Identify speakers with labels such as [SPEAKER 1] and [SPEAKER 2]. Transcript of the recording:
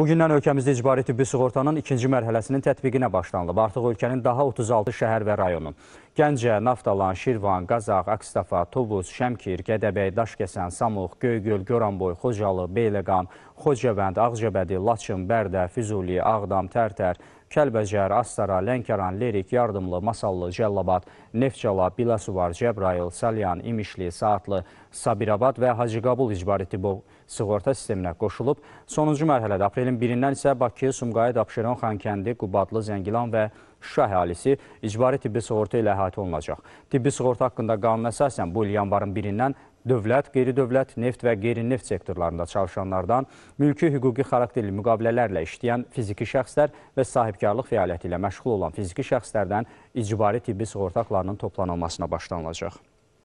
[SPEAKER 1] Bugündən ölkəmizdə icbari tibbi sığortanın ikinci mərhələsinin tətbiqinə başlanılıb. Artıq ölkənin daha 36 şəhər və rayonu. Gəncə, Naftalan, Şirvan, Qazaq, Akstafa, Tovuz, Şəmkir, Qədəbəy, Daşkəsən, Samux, Göygöl, Göranboy, Xocalı, Beyləqan, Xocavənd, Ağcabədi, Laçın, Bərdə, Füzuli, Ağdam, Tərtər, Kəlbəcər, Astara, Lənkəran, Lerik, Yardımlı, Masallı, Cəllabad, Neftcala, Biləsuvar, Cəbrayıl, Salyan, İmişli, Saatlı, Sabirabad və Hacıqabul icbari tibbov sığorta sisteminə qoşulub. Sonuncu mərhələdə aprelin 1-dən isə Bakı, Sumqayıt, Abşeron, Xankəndi, Qubadlı, Zəngilan və Şuşa əhalisi icbari tibbi sığorta ilə əhatə olunacaq. Tibbi sığorta haqqında qanun əsasən bu il yanvarın birindən dövlət, qeyri-dövlət, neft və qeyri-neft sektorlarında çalışanlardan mülki hüquqi xarakterli müqavilələrlə işləyən fiziki şəxslər və sahibkarlıq fəaliyyəti ilə məşğul olan fiziki şəxslərdən icbari tibbi sığortaqlarının toplanılmasına başlanılacaq.